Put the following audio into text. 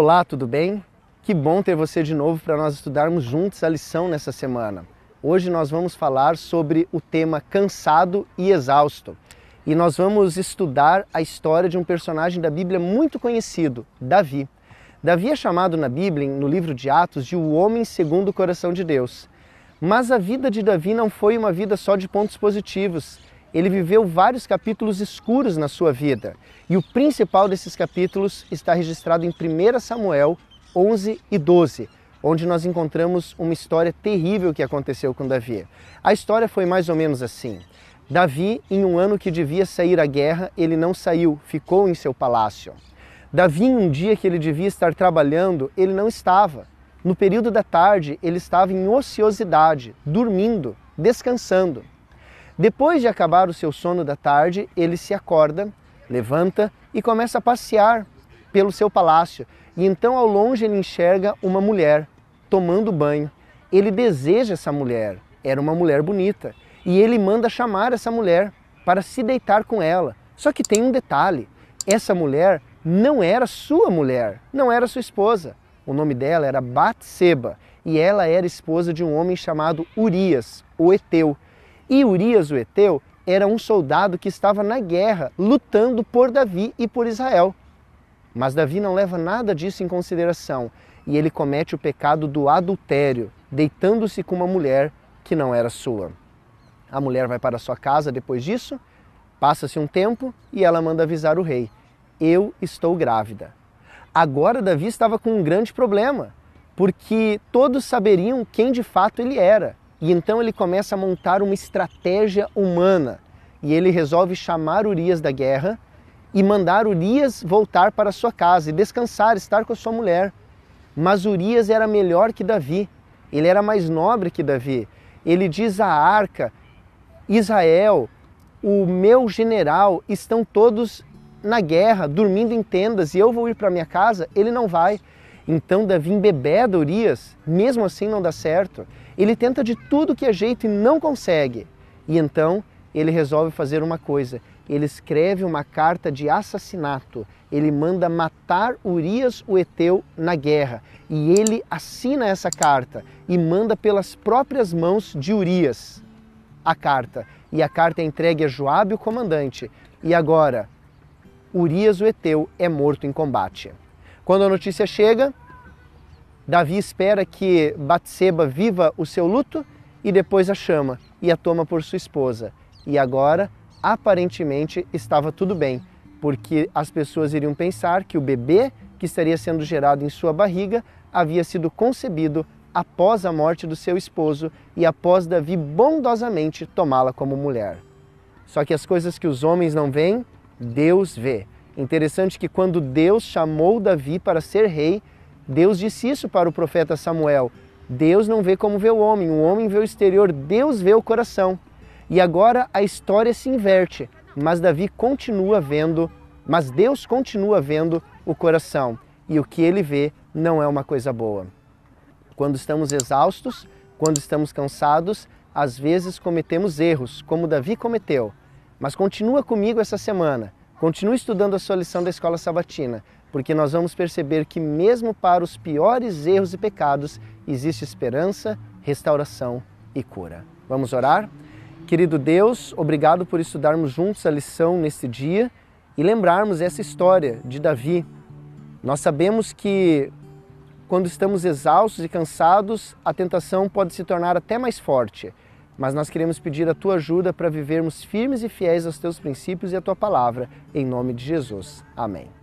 Olá, tudo bem? Que bom ter você de novo para nós estudarmos juntos a lição nessa semana. Hoje nós vamos falar sobre o tema cansado e exausto. E nós vamos estudar a história de um personagem da Bíblia muito conhecido, Davi. Davi é chamado na Bíblia, no livro de Atos, de o homem segundo o coração de Deus. Mas a vida de Davi não foi uma vida só de pontos positivos ele viveu vários capítulos escuros na sua vida, e o principal desses capítulos está registrado em 1 Samuel 11 e 12, onde nós encontramos uma história terrível que aconteceu com Davi. A história foi mais ou menos assim. Davi, em um ano que devia sair à guerra, ele não saiu, ficou em seu palácio. Davi, em um dia que ele devia estar trabalhando, ele não estava. No período da tarde, ele estava em ociosidade, dormindo, descansando. Depois de acabar o seu sono da tarde, ele se acorda, levanta e começa a passear pelo seu palácio. E então, ao longe, ele enxerga uma mulher tomando banho. Ele deseja essa mulher, era uma mulher bonita. E ele manda chamar essa mulher para se deitar com ela. Só que tem um detalhe: essa mulher não era sua mulher, não era sua esposa. O nome dela era Batseba e ela era esposa de um homem chamado Urias, o Eteu. E Urias, o Eteu, era um soldado que estava na guerra, lutando por Davi e por Israel. Mas Davi não leva nada disso em consideração e ele comete o pecado do adultério, deitando-se com uma mulher que não era sua. A mulher vai para sua casa depois disso, passa-se um tempo e ela manda avisar o rei: Eu estou grávida. Agora Davi estava com um grande problema, porque todos saberiam quem de fato ele era. E então ele começa a montar uma estratégia humana e ele resolve chamar Urias da guerra e mandar Urias voltar para sua casa e descansar, estar com a sua mulher. Mas Urias era melhor que Davi, ele era mais nobre que Davi. Ele diz à arca: Israel, o meu general, estão todos na guerra, dormindo em tendas e eu vou ir para minha casa. Ele não vai. Então Davi embebeda Urias, mesmo assim não dá certo. Ele tenta de tudo que é jeito e não consegue. E então ele resolve fazer uma coisa. Ele escreve uma carta de assassinato. Ele manda matar Urias o Eteu na guerra. E ele assina essa carta e manda pelas próprias mãos de Urias a carta. E a carta é entregue a Joabe, o comandante. E agora, Urias o Eteu é morto em combate. Quando a notícia chega, Davi espera que Batseba viva o seu luto e depois a chama e a toma por sua esposa. E agora, aparentemente, estava tudo bem, porque as pessoas iriam pensar que o bebê que estaria sendo gerado em sua barriga havia sido concebido após a morte do seu esposo e após Davi bondosamente tomá-la como mulher. Só que as coisas que os homens não veem, Deus vê interessante que quando Deus chamou Davi para ser rei, Deus disse isso para o profeta Samuel: Deus não vê como vê o homem, o homem vê o exterior, Deus vê o coração. E agora a história se inverte, mas Davi continua vendo, mas Deus continua vendo o coração, e o que ele vê não é uma coisa boa. Quando estamos exaustos, quando estamos cansados, às vezes cometemos erros, como Davi cometeu. Mas continua comigo essa semana Continue estudando a sua lição da escola sabatina, porque nós vamos perceber que, mesmo para os piores erros e pecados, existe esperança, restauração e cura. Vamos orar? Querido Deus, obrigado por estudarmos juntos a lição neste dia e lembrarmos essa história de Davi. Nós sabemos que quando estamos exaustos e cansados, a tentação pode se tornar até mais forte mas nós queremos pedir a tua ajuda para vivermos firmes e fiéis aos teus princípios e à tua palavra. Em nome de Jesus. Amém.